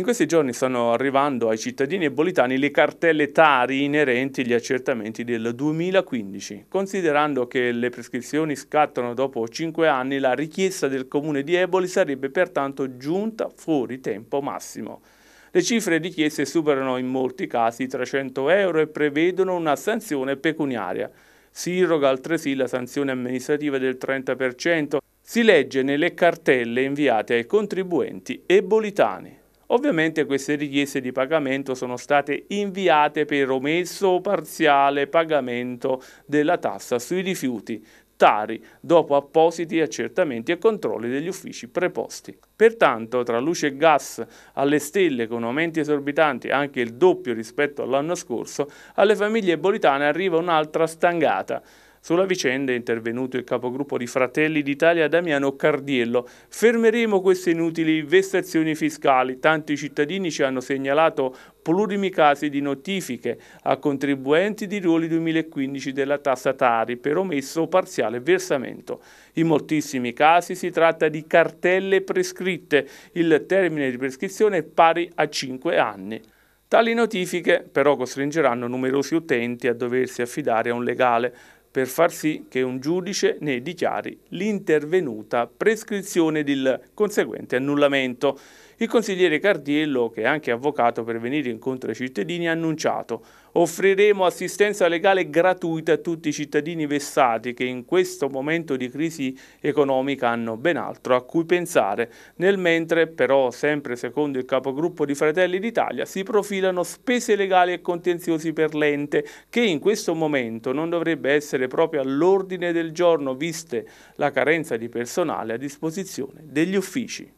In questi giorni stanno arrivando ai cittadini ebolitani le cartelle Tari inerenti agli accertamenti del 2015. Considerando che le prescrizioni scattano dopo 5 anni, la richiesta del comune di Eboli sarebbe pertanto giunta fuori tempo massimo. Le cifre richieste superano in molti casi i 300 euro e prevedono una sanzione pecuniaria. Si irroga altresì la sanzione amministrativa del 30%, si legge nelle cartelle inviate ai contribuenti ebolitani. Ovviamente queste richieste di pagamento sono state inviate per omesso o parziale pagamento della tassa sui rifiuti, TARI, dopo appositi accertamenti e controlli degli uffici preposti. Pertanto, tra luce e gas alle stelle con aumenti esorbitanti anche il doppio rispetto all'anno scorso, alle famiglie bolitane arriva un'altra stangata. Sulla vicenda è intervenuto il capogruppo di Fratelli d'Italia Damiano Cardiello. Fermeremo queste inutili vessazioni fiscali. Tanti cittadini ci hanno segnalato plurimi casi di notifiche a contribuenti di ruoli 2015 della tassa Tari per omesso o parziale versamento. In moltissimi casi si tratta di cartelle prescritte. Il termine di prescrizione è pari a 5 anni. Tali notifiche però costringeranno numerosi utenti a doversi affidare a un legale per far sì che un giudice ne dichiari l'intervenuta prescrizione del conseguente annullamento. Il consigliere Cardiello, che è anche avvocato per venire incontro ai cittadini, ha annunciato offriremo assistenza legale gratuita a tutti i cittadini vessati che in questo momento di crisi economica hanno ben altro a cui pensare. Nel mentre, però, sempre secondo il capogruppo di Fratelli d'Italia, si profilano spese legali e contenziosi per l'ente che in questo momento non dovrebbe essere proprio all'ordine del giorno viste la carenza di personale a disposizione degli uffici.